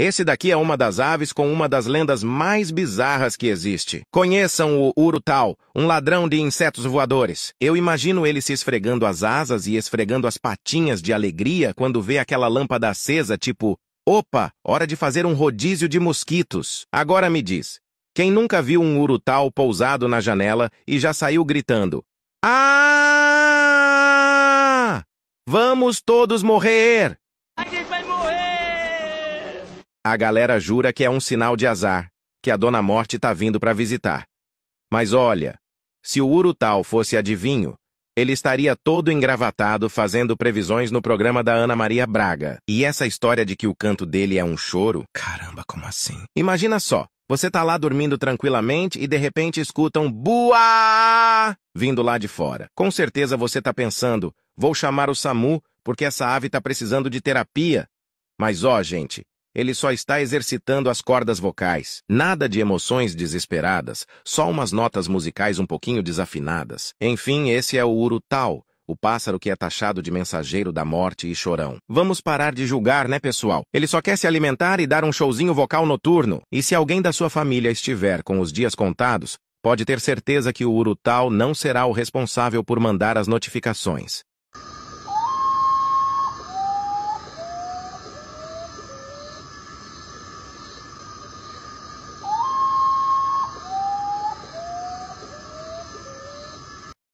Esse daqui é uma das aves com uma das lendas mais bizarras que existe. Conheçam o urutau, um ladrão de insetos voadores. Eu imagino ele se esfregando as asas e esfregando as patinhas de alegria quando vê aquela lâmpada acesa, tipo, opa, hora de fazer um rodízio de mosquitos. Agora me diz, quem nunca viu um urutau pousado na janela e já saiu gritando, ah! Vamos todos morrer! A gente vai morrer! A galera jura que é um sinal de azar, que a Dona Morte tá vindo para visitar. Mas olha, se o Urutau fosse adivinho, ele estaria todo engravatado fazendo previsões no programa da Ana Maria Braga. E essa história de que o canto dele é um choro... Caramba, como assim? Imagina só, você tá lá dormindo tranquilamente e de repente escuta um buá vindo lá de fora. Com certeza você tá pensando, vou chamar o SAMU porque essa ave tá precisando de terapia. Mas ó, gente, ele só está exercitando as cordas vocais. Nada de emoções desesperadas, só umas notas musicais um pouquinho desafinadas. Enfim, esse é o urutau, o pássaro que é taxado de mensageiro da morte e chorão. Vamos parar de julgar, né, pessoal? Ele só quer se alimentar e dar um showzinho vocal noturno. E se alguém da sua família estiver com os dias contados, pode ter certeza que o urutau não será o responsável por mandar as notificações.